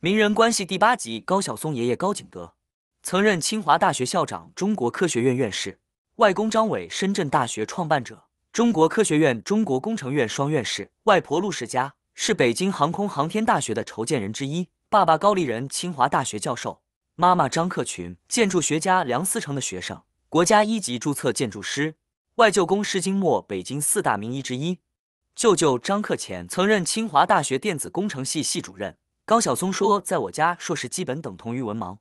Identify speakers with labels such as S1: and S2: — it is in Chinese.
S1: 名人关系第八集：高晓松爷爷高景德，曾任清华大学校长、中国科学院院士；外公张伟，深圳大学创办者、中国科学院、中国工程院双院士；外婆陆世佳是北京航空航天大学的筹建人之一；爸爸高立人，清华大学教授；妈妈张克群，建筑学家梁思成的学生，国家一级注册建筑师；外舅公是金末北京四大名医之一；舅舅张克乾曾任清华大学电子工程系系主任。高晓松说，在我家，硕士基本等同于文盲。